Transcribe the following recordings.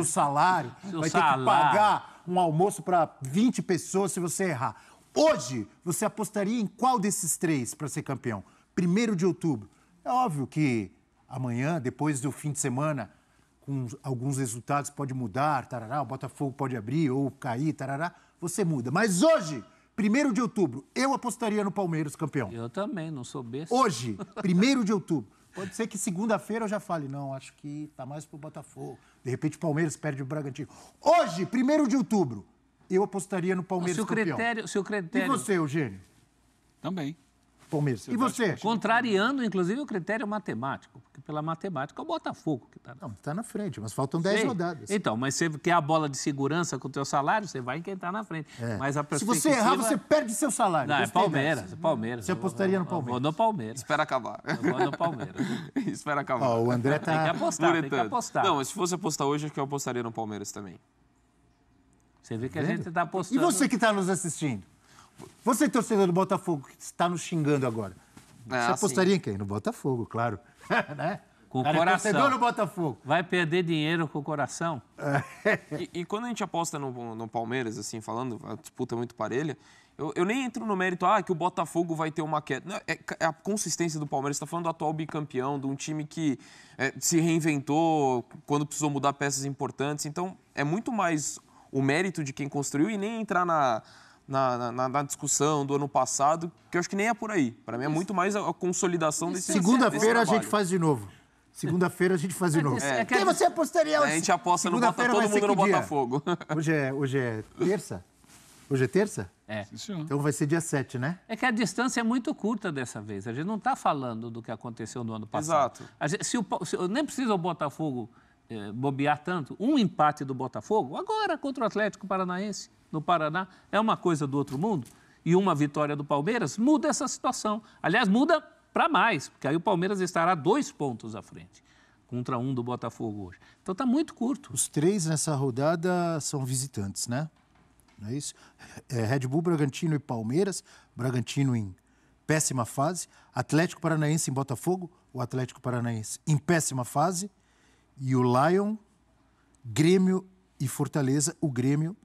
o salário, Seu vai salário. ter que pagar um almoço para 20 pessoas se você errar. Hoje, você apostaria em qual desses três para ser campeão? Primeiro de outubro. É óbvio que amanhã, depois do fim de semana, com alguns resultados pode mudar, tarará, o Botafogo pode abrir ou cair, tarará, você muda. Mas hoje, primeiro de outubro, eu apostaria no Palmeiras campeão. Eu também, não sou besta. Hoje, primeiro de outubro. Pode ser que segunda-feira eu já fale, não, acho que tá mais pro Botafogo. De repente o Palmeiras perde o Bragantino. Hoje, 1 de outubro, eu apostaria no Palmeiras o seu campeão. Critério, o seu critério... E você, Eugênio? Também. Palmeiras. E você? Contrariando, inclusive, o critério matemático, porque pela matemática é o Botafogo que está na... Não, está na frente, mas faltam 10 rodadas. Então, mas você quer a bola de segurança com o teu salário, você vai em quem está na frente. É. Mas a perspectiva... Se você errar, você perde seu salário. Não, é Palmeiras, é Palmeiras. Você apostaria no Palmeiras? Eu vou no Palmeiras. Espera acabar. Eu vou no Palmeiras. Espera acabar. Oh, o André está Tem que apostar, tem que apostar. Não, mas se fosse apostar hoje, acho que eu apostaria no Palmeiras também. Você vê que a gente está apostando... E você que está nos assistindo? Você, torcedor do Botafogo, que está nos xingando agora. Ah, você apostaria sim. em quem? No Botafogo, claro. né? Com o Cara, é coração. torcedor do Botafogo. Vai perder dinheiro com o coração. É. e, e, quando a gente aposta no, no Palmeiras, assim, falando, a disputa é muito parelha, eu, eu, nem entro no mérito, ah, que o Botafogo vai ter uma queda. Não, é, é, a consistência do Palmeiras. está falando do atual bicampeão, de um time que é, se reinventou quando precisou mudar peças importantes. Então, é muito mais o mérito de quem construiu e nem entrar na, na, na, na, discussão do ano passado, que eu acho que nem é por aí. Para mim é muito mais a, a consolidação desse é Segunda-feira a gente faz de novo. Segunda-feira a gente faz de é, novo. É. Quem é você apostaria hoje? a gente aposta no Botafogo, todo mundo no Botafogo. Hoje é, hoje é terça? Hoje é terça? É. Então vai ser dia 7, né? É que a distância é muito curta dessa vez. A gente não está falando do que aconteceu no ano passado. Exato. Gente, se o, se, nem precisa o Botafogo é, bobear tanto. Um empate do Botafogo, agora contra o Atlético Paranaense, no Paraná, é uma coisa do outro mundo. E uma vitória do Palmeiras muda essa situação. Aliás, muda para mais, porque aí o Palmeiras estará dois pontos à frente contra um do Botafogo hoje. Então está muito curto. Os três nessa rodada são visitantes, né? Não é isso? É, Red Bull, Bragantino e Palmeiras. Bragantino em péssima fase. Atlético Paranaense em Botafogo. O Atlético Paranaense em péssima fase e o Lion, Grêmio e Fortaleza. O Grêmio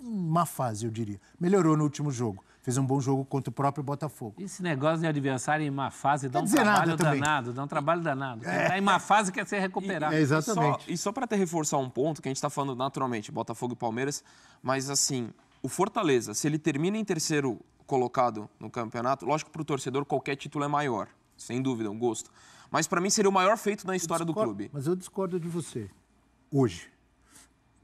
em má fase, eu diria. Melhorou no último jogo. Fez um bom jogo contra o próprio Botafogo. Esse negócio de adversário em má fase dá um trabalho danado, dá um trabalho danado. É. Tá em má é. fase quer ser recuperado E, é, exatamente. e só para te reforçar um ponto, que a gente está falando naturalmente, Botafogo e Palmeiras, mas assim, o Fortaleza, se ele termina em terceiro colocado no campeonato, lógico para o torcedor qualquer título é maior, sem dúvida, um gosto mas para mim seria o maior feito na história discordo, do clube. Mas eu discordo de você. Hoje,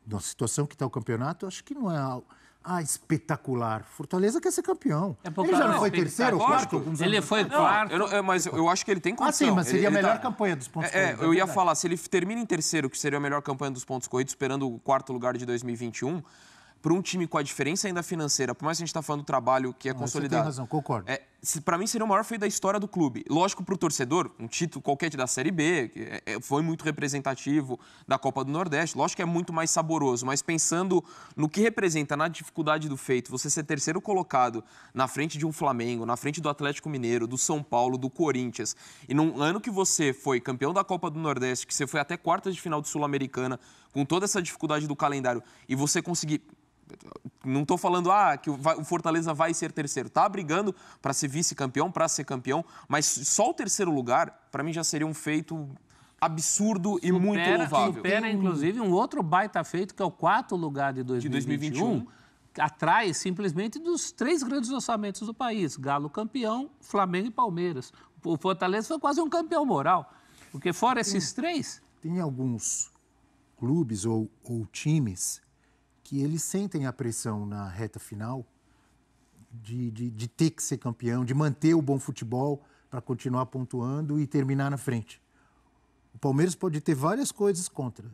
na situação que está o campeonato, acho que não é. algo Ah, espetacular. Fortaleza quer ser campeão. É ele já não foi tá terceiro ou quarto? quarto ele foi não, quarto. Eu, eu, é, mas eu acho que ele tem condição. Ah, sim, mas seria ele, a melhor tá... campanha dos pontos é, é corridos. É, eu ia falar, se ele termina em terceiro, que seria a melhor campanha dos pontos corridos, esperando o quarto lugar de 2021, para um time com a diferença ainda financeira, por mais que a gente está falando do trabalho que é não, consolidado. Você tem razão, concordo. É, para mim seria o maior feito da história do clube. Lógico, para o torcedor, um título qualquer da Série B, que é, é, foi muito representativo da Copa do Nordeste, lógico que é muito mais saboroso, mas pensando no que representa na dificuldade do feito, você ser terceiro colocado na frente de um Flamengo, na frente do Atlético Mineiro, do São Paulo, do Corinthians, e num ano que você foi campeão da Copa do Nordeste, que você foi até quarta de final do Sul-Americana, com toda essa dificuldade do calendário, e você conseguir não estou falando ah, que o Fortaleza vai ser terceiro. Está brigando para ser vice-campeão, para ser campeão, mas só o terceiro lugar, para mim, já seria um feito absurdo supera, e muito louvável. Supera, inclusive, um outro baita feito, que é o quarto lugar de 2021, de 2021. Atrás, simplesmente, dos três grandes orçamentos do país. Galo campeão, Flamengo e Palmeiras. O Fortaleza foi quase um campeão moral. Porque fora esses tem, três... Tem alguns clubes ou, ou times que eles sentem a pressão na reta final de, de, de ter que ser campeão, de manter o bom futebol para continuar pontuando e terminar na frente. O Palmeiras pode ter várias coisas contra,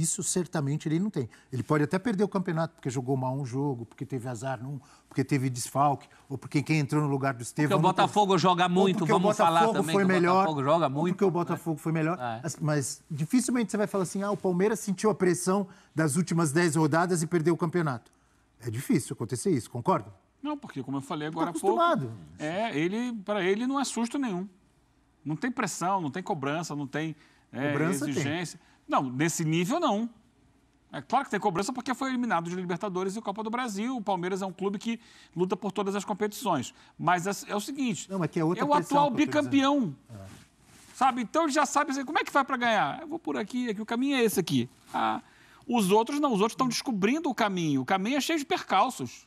isso certamente ele não tem. Ele pode até perder o campeonato porque jogou mal um jogo, porque teve azar num, porque teve desfalque, ou porque quem entrou no lugar do Estevão. Porque o Botafogo joga muito, vamos Botafogo falar também foi melhor, o Botafogo joga muito. Porque o Botafogo né? foi melhor. É. Mas dificilmente você vai falar assim, ah, o Palmeiras sentiu a pressão das últimas 10 rodadas e perdeu o campeonato. É difícil acontecer isso, concordo Não, porque como eu falei agora tá há pouco, é, ele, para ele não é susto nenhum. Não tem pressão, não tem cobrança, não tem é, cobrança exigência. Tem. Não, nesse nível não. É claro que tem cobrança porque foi eliminado de Libertadores e Copa do Brasil. O Palmeiras é um clube que luta por todas as competições. Mas é, é o seguinte: não, mas que é, outra é o atual bicampeão. É. Sabe? Então ele já sabe assim, como é que vai para ganhar. Eu vou por aqui, aqui, o caminho é esse aqui. Ah, os outros não, os outros estão descobrindo o caminho. O caminho é cheio de percalços.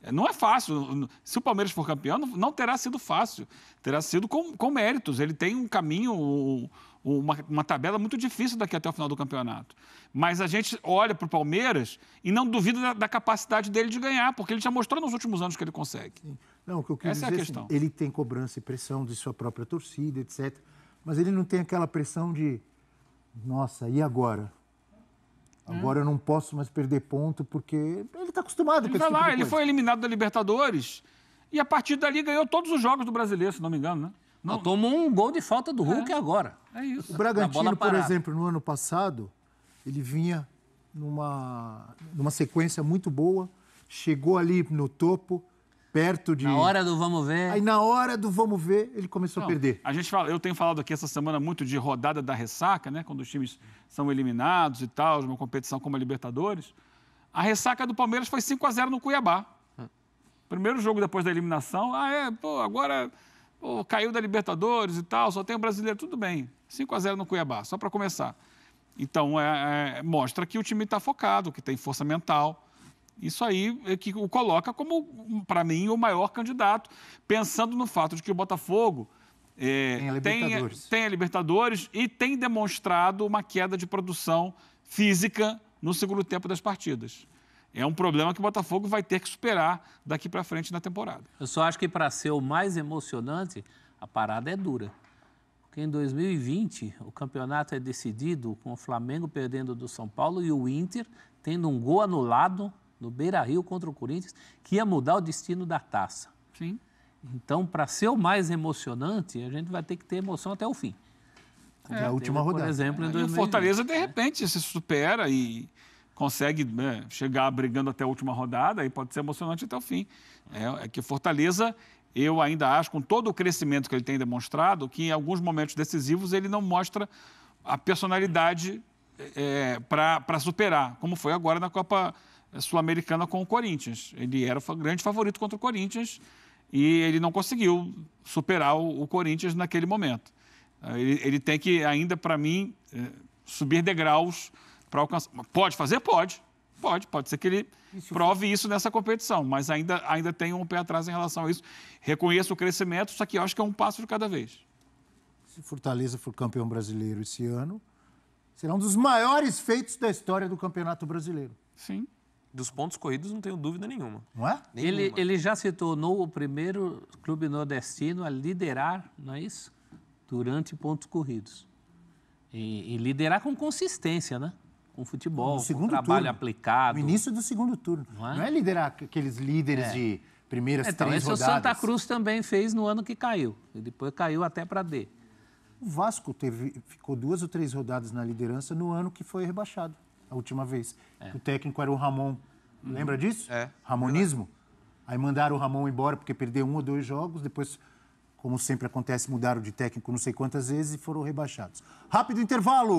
É, não é fácil. Se o Palmeiras for campeão, não terá sido fácil. Terá sido com, com méritos. Ele tem um caminho, uma, uma tabela muito difícil daqui até o final do campeonato. Mas a gente olha para o Palmeiras e não duvida da, da, capacidade dele de ganhar, porque ele já mostrou nos últimos anos que ele consegue. Não, o que eu quero Essa dizer é a assim, questão. Assim, ele tem cobrança e pressão de sua própria torcida, etc. Mas ele não tem aquela pressão de, nossa, e agora? Agora eu não posso mais perder ponto, porque ele está acostumado ele com esse vai tipo lá, Ele foi eliminado da Libertadores e a partir dali ganhou todos os jogos do brasileiro, se não me engano, né? Não, tomou um gol de falta do Hulk é, agora. É isso. O Bragantino, por exemplo, no ano passado, ele vinha numa, numa sequência muito boa, chegou ali no topo, perto de. Na hora do vamos ver. Aí na hora do vamos ver, ele começou a perder. A gente fala, eu tenho falado aqui essa semana muito de rodada da ressaca, né? Quando os times são eliminados e tal, numa uma competição como a Libertadores. A ressaca do Palmeiras foi 5 a 0 no Cuiabá. Hum. Primeiro jogo depois da eliminação, ah, é, pô, agora ou caiu da Libertadores e tal, só tem o brasileiro, tudo bem. 5 a 0 no Cuiabá, só para começar. Então, é, é, mostra que o time está focado, que tem força mental. Isso aí é que o coloca como, para mim, o maior candidato, pensando no fato de que o Botafogo é, tem, a Tem, tem a Libertadores e tem demonstrado uma queda de produção física no segundo tempo das partidas é um problema que o Botafogo vai ter que superar daqui para frente na temporada. Eu só acho que para ser o mais emocionante, a parada é dura. Porque em 2020 o campeonato é decidido com o Flamengo perdendo do São Paulo e o Inter tendo um gol anulado no Beira-Rio contra o Corinthians, que ia mudar o destino da taça. Sim. Então, para ser o mais emocionante, a gente vai ter que ter emoção até o fim. É, a última teve, rodada. Por exemplo, em 2020. E o Fortaleza, de repente, né? se supera e, consegue né, chegar brigando até a última rodada, aí pode ser emocionante até o fim. É, é que Fortaleza, eu ainda acho, com todo o crescimento que ele tem demonstrado, que em alguns momentos decisivos ele não mostra a personalidade é, para superar, como foi agora na Copa Sul-Americana com o Corinthians. Ele era o grande favorito contra o Corinthians e ele não conseguiu superar o, o Corinthians naquele momento. Ele, ele, tem que, ainda para mim, é, subir degraus para alcançar. Pode fazer? Pode. Pode, pode ser que ele isso prove foi... isso nessa competição, mas ainda, ainda tem um pé atrás em relação a isso. Reconheço o crescimento, só que eu acho que é um passo de cada vez. Se Fortaleza for campeão brasileiro esse ano, será um dos maiores feitos da história do Campeonato Brasileiro. Sim. Dos pontos corridos, não tenho dúvida nenhuma. Não é? Nenhuma. Ele, ele já se tornou o primeiro clube nordestino a liderar, não é isso? Durante pontos corridos. E, e liderar com consistência, né? com futebol, no segundo com trabalho turno. aplicado. No início do segundo turno. Não é, não é liderar aqueles líderes é. de primeiras então, três rodadas. Então, o Santa Cruz também fez no ano que caiu. E depois caiu até para D. O Vasco teve, ficou duas ou três rodadas na liderança no ano que foi rebaixado, a última vez. É. O técnico era o Ramon. Hum. Lembra disso? É. Ramonismo. Verdade. Aí mandaram o Ramon embora porque perdeu um ou dois jogos, depois, como sempre acontece, mudaram de técnico não sei quantas vezes e foram rebaixados. Rápido intervalo!